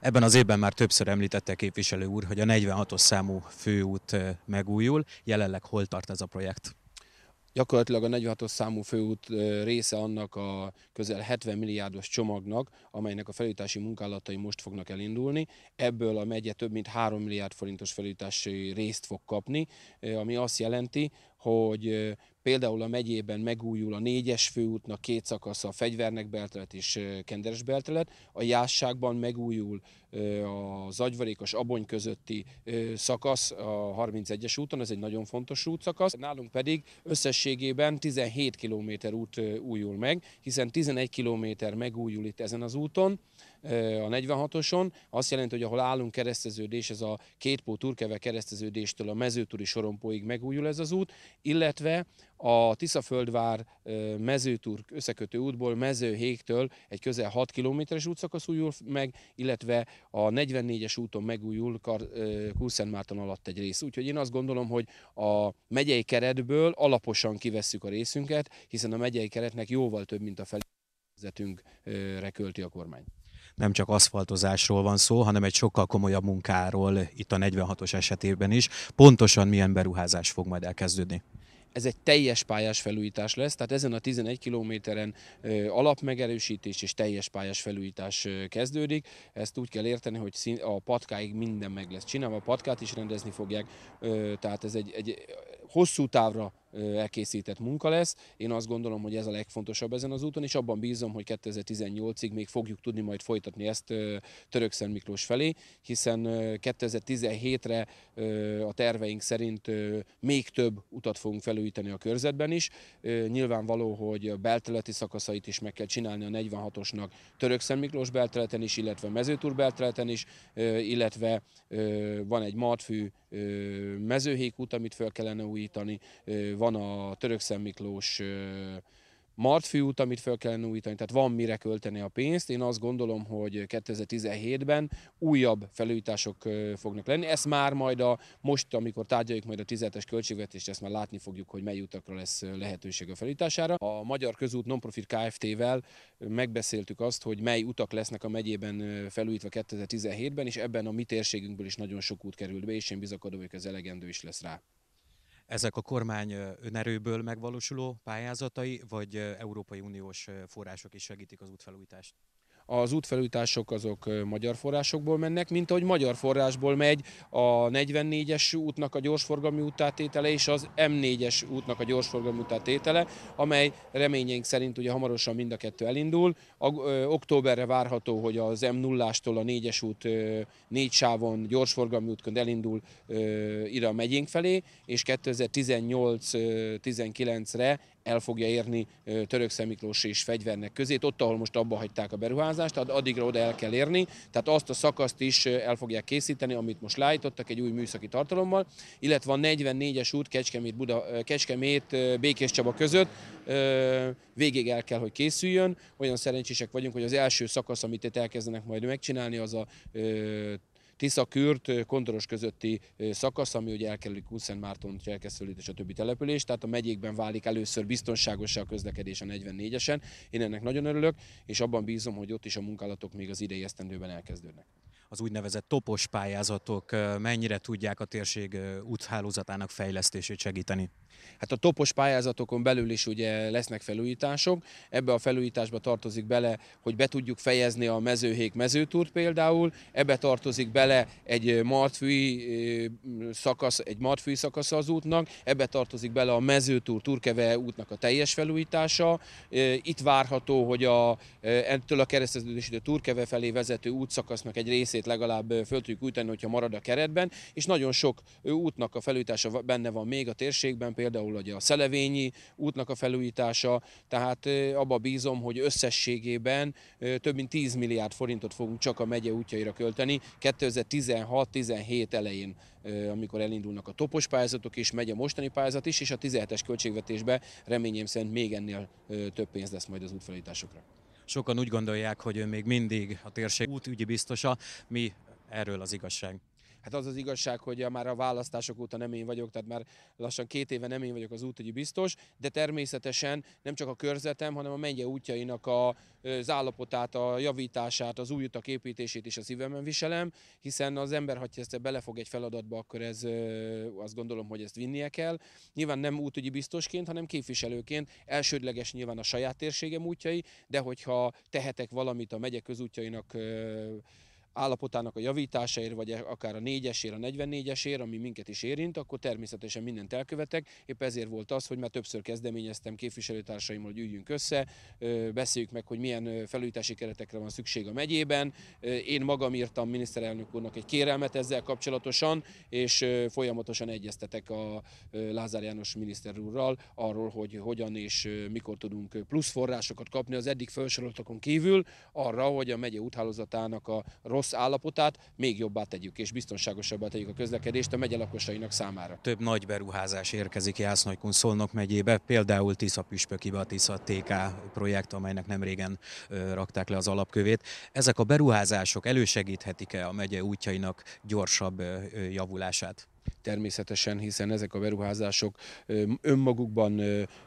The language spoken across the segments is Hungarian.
Ebben az évben már többször említette képviselő úr, hogy a 46-os számú főút megújul. Jelenleg hol tart ez a projekt? Gyakorlatilag a 46-os számú főút része annak a közel 70 milliárdos csomagnak, amelynek a felújítási munkálatai most fognak elindulni. Ebből a megye több mint 3 milliárd forintos felújítási részt fog kapni, ami azt jelenti, hogy például a megyében megújul a négyes főútnak két szakasza, a Fegyvernek beltelet és Kenderes beltelet, a Jásságban megújul az Agyvarékos Abony közötti szakasz a 31-es úton, ez egy nagyon fontos útszakasz. Nálunk pedig összességében 17 km út újul meg, hiszen 11 km megújul itt ezen az úton, a 46-oson. Azt jelenti, hogy ahol állunk kereszteződés, ez a kétpó turkeve kereszteződéstől a mezőtúri sorompóig megújul ez az út, illetve a Tiszaföldvár mezőtúr összekötő útból mezőhégtől egy közel 6 kilométeres útszakasz újul meg, illetve a 44-es úton megújul Kurszentmárton alatt egy rész. Úgyhogy én azt gondolom, hogy a megyei keretből alaposan kivesszük a részünket, hiszen a megyei keretnek jóval több, mint a felé vezetünkre költi a kormány nem csak aszfaltozásról van szó, hanem egy sokkal komolyabb munkáról itt a 46-os esetében is. Pontosan milyen beruházás fog majd elkezdődni? ez egy teljes pályás felújítás lesz, tehát ezen a 11 kilométeren alapmegerősítés és teljes pályás felújítás kezdődik. Ezt úgy kell érteni, hogy a patkáig minden meg lesz csinálva, a patkát is rendezni fogják, tehát ez egy, egy hosszú távra elkészített munka lesz. Én azt gondolom, hogy ez a legfontosabb ezen az úton, és abban bízom, hogy 2018-ig még fogjuk tudni majd folytatni ezt Törökszent Miklós felé, hiszen 2017-re a terveink szerint még több utat fogunk felújítani a körzetben is. Nyilvánvaló, hogy a belteleti szakaszait is meg kell csinálni a 46-osnak Törökszent Miklós belteleten is, illetve Mezőtúr belteleten is, illetve van egy Martfű mezőhékút, amit fel kellene újítani, van a Török Miklós martfiút, út, amit fel kellene újítani, tehát van mire költeni a pénzt. Én azt gondolom, hogy 2017-ben újabb felújítások fognak lenni. Ezt már majd a most, amikor tárgyaljuk majd a 17-es költségvetést, ezt már látni fogjuk, hogy mely utakra lesz lehetőség a felújítására. A Magyar Közút Nonprofit Kft-vel megbeszéltük azt, hogy mely utak lesznek a megyében felújítva 2017-ben, és ebben a mi térségünkből is nagyon sok út került be, és én bizakodó, hogy ez elegendő is lesz rá ezek a kormány önerőből megvalósuló pályázatai, vagy Európai Uniós források is segítik az útfelújítást? az útfelújítások azok magyar forrásokból mennek, mint ahogy magyar forrásból megy a 44-es útnak a gyorsforgalmi útátétele és az M4-es útnak a gyorsforgalmi útátétele, amely reményénk szerint ugye hamarosan mind a kettő elindul. A, ö, októberre várható, hogy az M0-ástól a 4-es út ö, négy sávon gyorsforgalmi útkön elindul ö, a megyénk felé, és 2018-19-re el fogja érni török Miklós és fegyvernek közét, ott, ahol most abba hagyták a beruházást, addigra oda el kell érni, tehát azt a szakaszt is el fogják készíteni, amit most lájtottak egy új műszaki tartalommal, illetve a 44-es út Kecskemét, Buda, Kecskemét Békés Csaba között végig el kell, hogy készüljön. Olyan szerencsések vagyunk, hogy az első szakasz, amit itt elkezdenek majd megcsinálni, az a Tiszakürt kontoros Kondoros közötti szakasz, ami ugye elkerüli Márton, Cserkeszölét és a többi település, tehát a megyékben válik először biztonságosan a közlekedés a 44-esen. Én ennek nagyon örülök, és abban bízom, hogy ott is a munkálatok még az idei esztendőben elkezdődnek az úgynevezett topos pályázatok mennyire tudják a térség úthálózatának fejlesztését segíteni? Hát a topos pályázatokon belül is ugye lesznek felújítások. Ebbe a felújításba tartozik bele, hogy be tudjuk fejezni a mezőhék mezőtúrt például, ebbe tartozik bele egy martfűi szakasz, egy martfűi szakasz az útnak, ebbe tartozik bele a mezőtúr turkeve útnak a teljes felújítása. Itt várható, hogy a, ettől a a turkeve felé vezető útszakasznak egy részét legalább föl tudjuk újtani, hogyha marad a keretben, és nagyon sok útnak a felújítása benne van még a térségben, például például ugye a szelevényi útnak a felújítása, tehát abba bízom, hogy összességében több mint 10 milliárd forintot fogunk csak a megye útjaira költeni 2016-17 elején amikor elindulnak a topos pályázatok is, megy a mostani pályázat is, és a 17-es költségvetésbe reményem szerint még ennél több pénz lesz majd az útfelújításokra. Sokan úgy gondolják, hogy ő még mindig a térség útügyi biztosa. Mi erről az igazság? Hát az az igazság, hogy már a választások óta nem én vagyok, tehát már lassan két éve nem én vagyok az útügyi biztos, de természetesen nem csak a körzetem, hanem a mengye útjainak a, az állapotát, a javítását, az új utak építését is a szívemben viselem, hiszen az ember, ha ezt belefog egy feladatba, akkor ez azt gondolom, hogy ezt vinnie kell. Nyilván nem útügyi biztosként, hanem képviselőként, elsődleges nyilván a saját térségem útjai, de hogyha tehetek valamit a megyek közútjainak állapotának a javításáért, vagy e- akár a 4-esért, a 44-esért, ami minket is érint, akkor természetesen mindent elkövetek. Épp ezért volt az, hogy már többször kezdeményeztem képviselőtársaimmal, hogy üljünk össze, beszéljük meg, hogy milyen felújítási keretekre van szükség a megyében. Én magam írtam miniszterelnök úrnak egy kérelmet ezzel kapcsolatosan, és folyamatosan egyeztetek a Lázár János miniszter úrral arról, hogy hogyan és mikor tudunk plusz forrásokat kapni az eddig felsoroltakon kívül arra, hogy a megye úthálózatának a rossz rossz állapotát még jobbá tegyük és biztonságosabbá tegyük a közlekedést a megye lakosainak számára. Több nagy beruházás érkezik Jásznajkun Szolnok megyébe, például Tisza Püspökibe a Tisza TK projekt, amelynek nem régen rakták le az alapkövét. Ezek a beruházások elősegíthetik-e a megye útjainak gyorsabb javulását? természetesen, hiszen ezek a beruházások önmagukban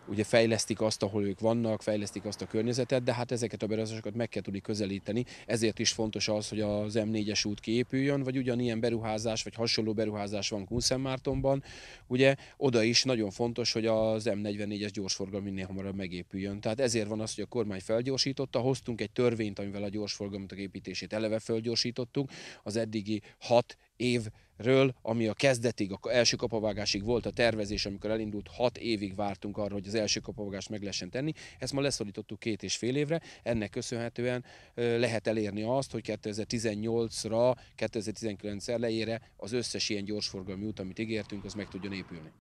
ugye fejlesztik azt, ahol ők vannak, fejlesztik azt a környezetet, de hát ezeket a beruházásokat meg kell tudni közelíteni. Ezért is fontos az, hogy az M4-es út kiépüljön, vagy ugyanilyen beruházás, vagy hasonló beruházás van Kunszentmártonban. Ugye oda is nagyon fontos, hogy az M44-es gyorsforgalom minél hamarabb megépüljön. Tehát ezért van az, hogy a kormány felgyorsította, hoztunk egy törvényt, amivel a a építését eleve felgyorsítottunk. Az eddigi hat évről, ami a kezdetig évig, a első kapavágásig volt a tervezés, amikor elindult, hat évig vártunk arra, hogy az első kapavágást meg lehessen tenni. Ezt ma leszorítottuk két és fél évre, ennek köszönhetően lehet elérni azt, hogy 2018-ra, 2019 elejére az összes ilyen gyorsforgalmi út, amit ígértünk, az meg tudjon épülni.